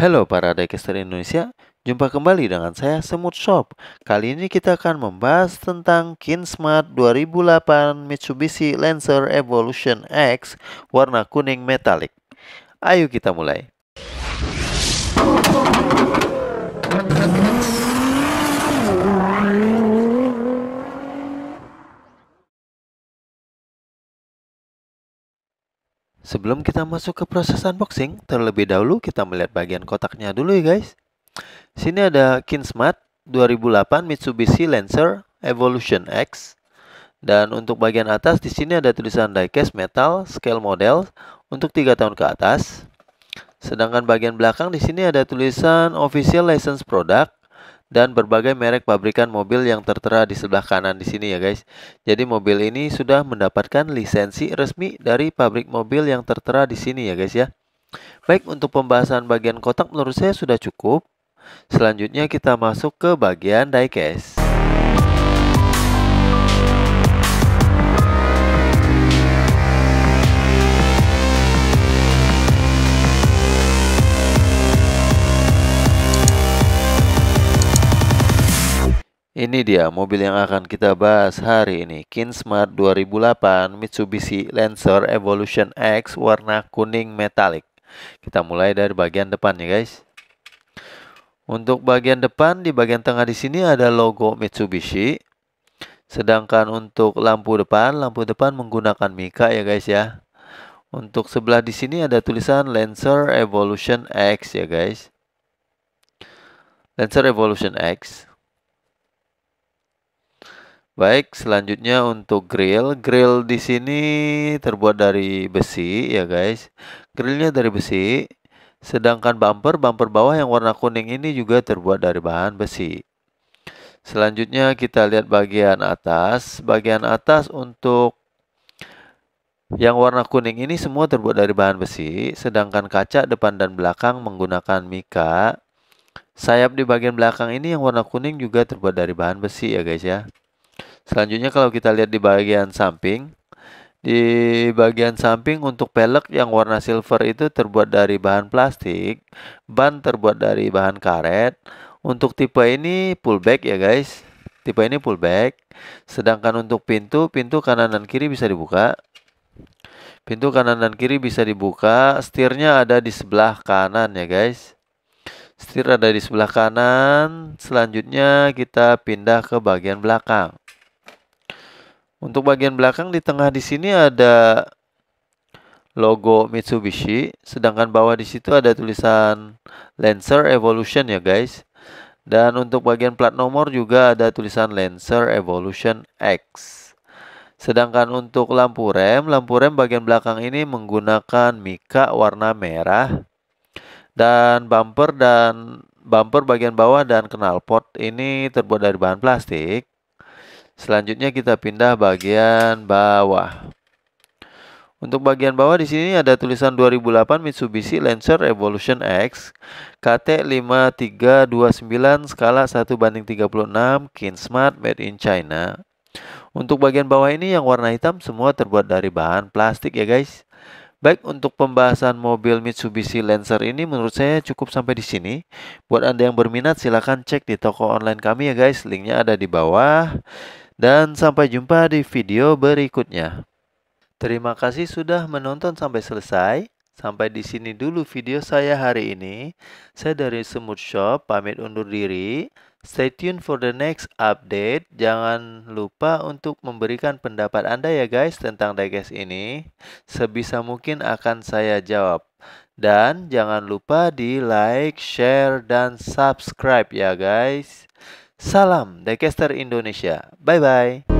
Halo para diecast Indonesia, jumpa kembali dengan saya Semut Shop. Kali ini kita akan membahas tentang Kinsmart 2008 Mitsubishi Lancer Evolution X warna kuning metalik. Ayo kita mulai. Sebelum kita masuk ke proses unboxing, terlebih dahulu kita melihat bagian kotaknya dulu ya guys. Sini ada Kinsmart 2008 Mitsubishi Lancer Evolution X. Dan untuk bagian atas di sini ada tulisan diecast metal scale model untuk 3 tahun ke atas. Sedangkan bagian belakang di sini ada tulisan official license product dan berbagai merek pabrikan mobil yang tertera di sebelah kanan di sini ya guys. Jadi mobil ini sudah mendapatkan lisensi resmi dari pabrik mobil yang tertera di sini ya guys ya. Baik untuk pembahasan bagian kotak menurut saya sudah cukup. Selanjutnya kita masuk ke bagian diecast. Ini dia mobil yang akan kita bahas hari ini, Kinsmart 2008 Mitsubishi Lancer Evolution X warna kuning metalik. Kita mulai dari bagian depannya, guys. Untuk bagian depan di bagian tengah di sini ada logo Mitsubishi. Sedangkan untuk lampu depan, lampu depan menggunakan mika ya, guys ya. Untuk sebelah di sini ada tulisan Lancer Evolution X ya, guys. Lancer Evolution X. Baik, selanjutnya untuk grill. Grill di sini terbuat dari besi ya guys. Grillnya dari besi. Sedangkan bumper, bumper bawah yang warna kuning ini juga terbuat dari bahan besi. Selanjutnya kita lihat bagian atas. Bagian atas untuk yang warna kuning ini semua terbuat dari bahan besi. Sedangkan kaca depan dan belakang menggunakan mika. Sayap di bagian belakang ini yang warna kuning juga terbuat dari bahan besi ya guys ya. Selanjutnya kalau kita lihat di bagian samping, di bagian samping untuk pelek yang warna silver itu terbuat dari bahan plastik, ban terbuat dari bahan karet. Untuk tipe ini pullback ya guys. Tipe ini pullback. Sedangkan untuk pintu, pintu kanan dan kiri bisa dibuka. Pintu kanan dan kiri bisa dibuka. Setirnya ada di sebelah kanan ya guys. Setir ada di sebelah kanan. Selanjutnya kita pindah ke bagian belakang. Untuk bagian belakang di tengah di sini ada logo Mitsubishi, sedangkan bawah di situ ada tulisan Lancer Evolution ya guys. Dan untuk bagian plat nomor juga ada tulisan Lancer Evolution X. Sedangkan untuk lampu rem, lampu rem bagian belakang ini menggunakan mika warna merah. Dan bumper dan bumper bagian bawah dan knalpot ini terbuat dari bahan plastik. Selanjutnya kita pindah bagian bawah. Untuk bagian bawah di sini ada tulisan 2008 Mitsubishi Lancer Evolution X KT5329 skala 1 banding 36 smart made in China. Untuk bagian bawah ini yang warna hitam semua terbuat dari bahan plastik ya guys. Baik untuk pembahasan mobil Mitsubishi Lancer ini menurut saya cukup sampai di sini. Buat Anda yang berminat silahkan cek di toko online kami ya guys. Linknya ada di bawah. Dan sampai jumpa di video berikutnya. Terima kasih sudah menonton sampai selesai. Sampai di sini dulu video saya hari ini. Saya dari Semut Shop pamit undur diri. Stay tune for the next update. Jangan lupa untuk memberikan pendapat Anda ya guys tentang diecast ini. Sebisa mungkin akan saya jawab. Dan jangan lupa di like, share, dan subscribe ya guys. Salam Dekester Indonesia. Bye bye.